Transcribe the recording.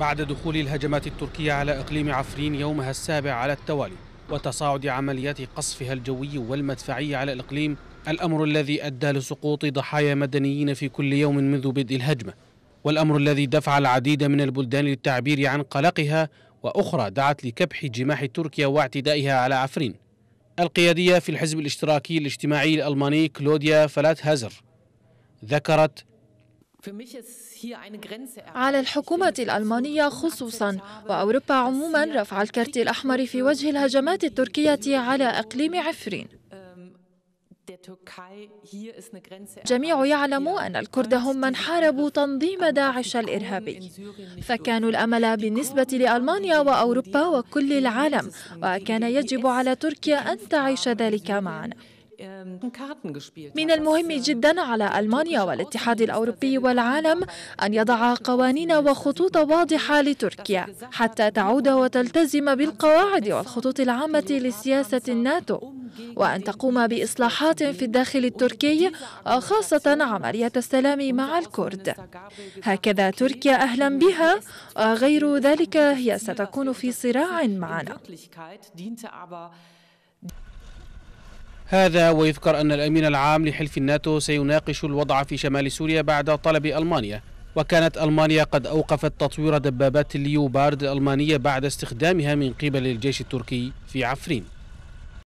بعد دخول الهجمات التركية على إقليم عفرين يومها السابع على التوالي وتصاعد عمليات قصفها الجوي والمدفعي على الإقليم الأمر الذي أدى لسقوط ضحايا مدنيين في كل يوم منذ بدء الهجمة والأمر الذي دفع العديد من البلدان للتعبير عن قلقها وأخرى دعت لكبح جماح تركيا واعتدائها على عفرين القيادية في الحزب الاشتراكي الاجتماعي الألماني كلوديا فلات هازر ذكرت على الحكومة الألمانية خصوصا وأوروبا عموما رفع الكرت الأحمر في وجه الهجمات التركية ähm, على إقليم عفرين ähm, جميع يعلم أن الكرد هم من حاربوا تنظيم داعش الإرهابي فكانوا الأمل بالنسبة لألمانيا وأوروبا وكل العالم وكان يجب e على تركيا أن تعيش ذلك معنا من المهم جدا على ألمانيا والاتحاد الأوروبي والعالم أن يضع قوانين وخطوط واضحة لتركيا حتى تعود وتلتزم بالقواعد والخطوط العامة لسياسة الناتو وأن تقوم بإصلاحات في الداخل التركي خاصة عملية السلام مع الكرد هكذا تركيا أهلا بها غير ذلك هي ستكون في صراع معنا هذا ويذكر أن الأمين العام لحلف الناتو سيناقش الوضع في شمال سوريا بعد طلب ألمانيا وكانت ألمانيا قد أوقفت تطوير دبابات الليوبارد الألمانية بعد استخدامها من قبل الجيش التركي في عفرين